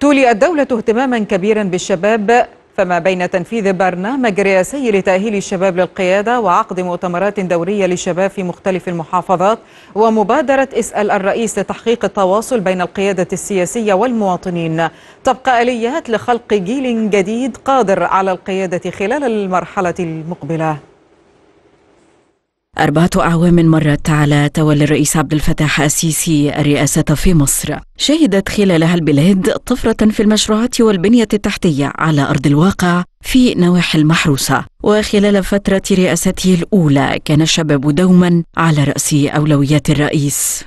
تولي الدولة اهتماما كبيرا بالشباب فما بين تنفيذ برنامج رئاسي لتأهيل الشباب للقيادة وعقد مؤتمرات دورية للشباب في مختلف المحافظات ومبادرة اسأل الرئيس لتحقيق التواصل بين القيادة السياسية والمواطنين تبقى آليات لخلق جيل جديد قادر على القيادة خلال المرحلة المقبلة أربعة أعوام مرت على تولي الرئيس عبد الفتاح السيسي الرئاسة في مصر شهدت خلالها البلاد طفرة في المشروعات والبنية التحتية على أرض الواقع في نواحي المحروسة وخلال فترة رئاسته الأولى كان الشباب دوما على رأس أولويات الرئيس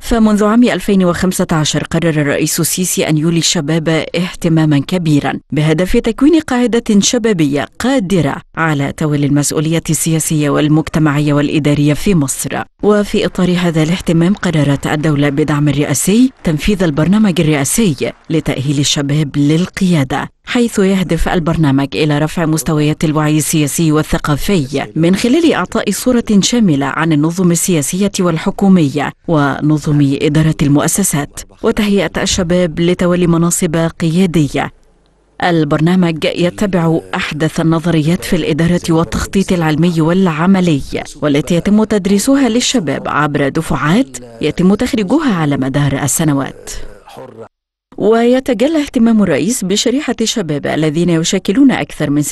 فمنذ عام 2015 قرر الرئيس السيسي أن يولي الشباب اهتماما كبيرا بهدف تكوين قاعدة شبابية قادرة على تولي المسؤولية السياسية والمجتمعية والإدارية في مصر وفي إطار هذا الاهتمام قررت الدولة بدعم رئاسي تنفيذ البرنامج الرئاسي لتأهيل الشباب للقيادة حيث يهدف البرنامج إلى رفع مستويات الوعي السياسي والثقافي من خلال إعطاء صورة شاملة عن النظم السياسية والحكومية ونظم إدارة المؤسسات وتهيئة الشباب لتولي مناصب قيادية البرنامج يتبع أحدث النظريات في الإدارة والتخطيط العلمي والعملي والتي يتم تدريسها للشباب عبر دفعات يتم تخريجها على مدار السنوات ويتجلى اهتمام الرئيس بشريحة الشباب الذين يشكلون أكثر من 66%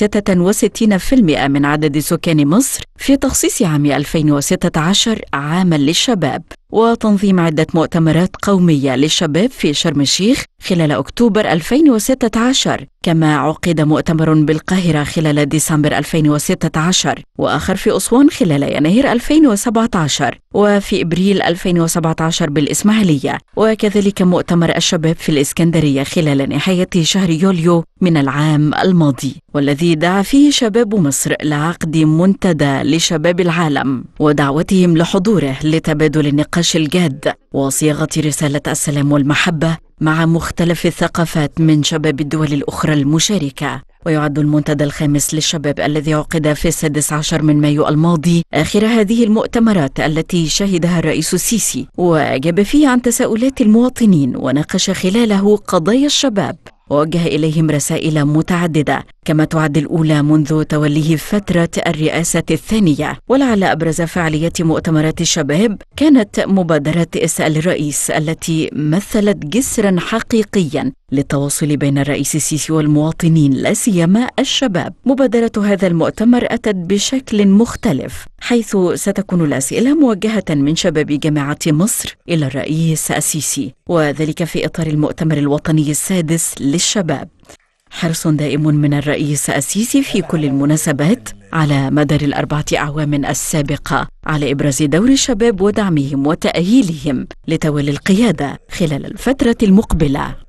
من عدد سكان مصر في تخصيص عام 2016 عاما للشباب وتنظيم عدة مؤتمرات قومية للشباب في شرم الشيخ خلال أكتوبر 2016 كما عقد مؤتمر بالقاهرة خلال ديسمبر 2016 وآخر في أسوان خلال يناير 2017 وفي إبريل 2017 بالإسماعيلية وكذلك مؤتمر الشباب في الإسكندرية خلال نهاية شهر يوليو من العام الماضي والذي دعا فيه شباب مصر لعقد منتدى لشباب العالم ودعوتهم لحضوره لتبادل النقاط النقاش الجاد وصياغة رسالة السلام والمحبة مع مختلف الثقافات من شباب الدول الأخرى المشاركة ويعد المنتدى الخامس للشباب الذي عقد في السادس عشر من مايو الماضي آخر هذه المؤتمرات التي شهدها الرئيس السيسي وأجاب فيه عن تساؤلات المواطنين وناقش خلاله قضايا الشباب ووجه إليهم رسائل متعددة كما تعد الأولى منذ توليه فترة الرئاسة الثانية ولعل أبرز فعاليات مؤتمرات الشباب كانت مبادرة اسأل الرئيس التي مثلت جسرا حقيقيا للتواصل بين الرئيس السيسي والمواطنين لا سيما الشباب مبادرة هذا المؤتمر أتت بشكل مختلف حيث ستكون الأسئلة موجهة من شباب جامعة مصر إلى الرئيس السيسي وذلك في إطار المؤتمر الوطني السادس للشباب حرص دائم من الرئيس السيسي في كل المناسبات على مدار الأربعة أعوام السابقة على إبراز دور الشباب ودعمهم وتأهيلهم لتولي القيادة خلال الفترة المقبلة